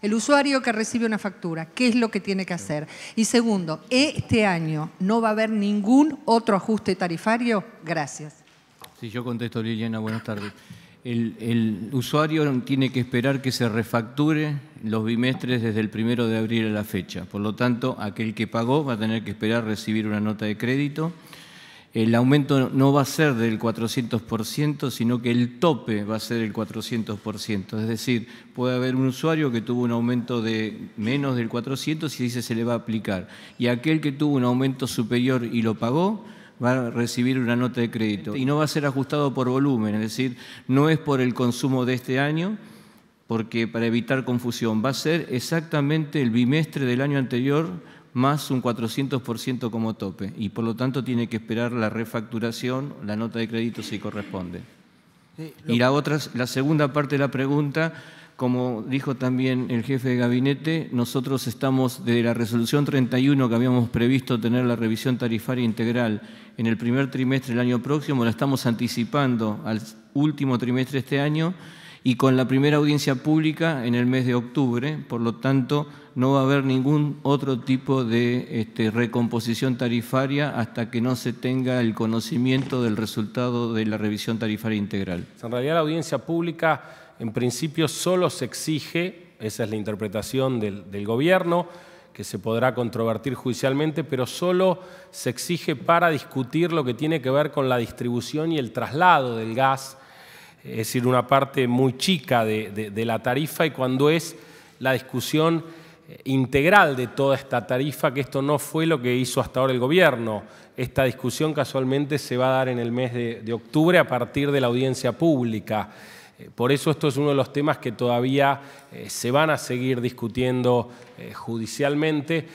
El usuario que recibe una factura, ¿qué es lo que tiene que hacer? Y segundo, este año no va a haber ningún otro ajuste tarifario. Gracias. Sí, yo contesto, Liliana, buenas tardes. El, el usuario tiene que esperar que se refacture los bimestres desde el primero de abril a la fecha. Por lo tanto, aquel que pagó va a tener que esperar recibir una nota de crédito el aumento no va a ser del 400%, sino que el tope va a ser el 400%. Es decir, puede haber un usuario que tuvo un aumento de menos del 400 y dice se le va a aplicar. Y aquel que tuvo un aumento superior y lo pagó, va a recibir una nota de crédito. Y no va a ser ajustado por volumen, es decir, no es por el consumo de este año, porque para evitar confusión, va a ser exactamente el bimestre del año anterior más un 400% como tope y por lo tanto tiene que esperar la refacturación, la nota de crédito si corresponde. Y la otra, la segunda parte de la pregunta, como dijo también el jefe de gabinete, nosotros estamos de la resolución 31 que habíamos previsto tener la revisión tarifaria integral en el primer trimestre del año próximo, la estamos anticipando al último trimestre de este año y con la primera audiencia pública en el mes de octubre, por lo tanto no va a haber ningún otro tipo de este, recomposición tarifaria hasta que no se tenga el conocimiento del resultado de la revisión tarifaria integral. En realidad la audiencia pública en principio solo se exige, esa es la interpretación del gobierno, que se podrá controvertir judicialmente, pero solo se exige para discutir lo que tiene que ver con la distribución y el traslado del gas es decir, una parte muy chica de, la tarifa y cuando es la discusión eh, integral de toda esta tarifa, que esto no fue lo que hizo hasta ahora el gobierno. Esta discusión casualmente se va a dar en el mes de, octubre a partir de la audiencia pública. Eh, por eso esto es uno de los temas que todavía eh, se van a seguir discutiendo judicialmente.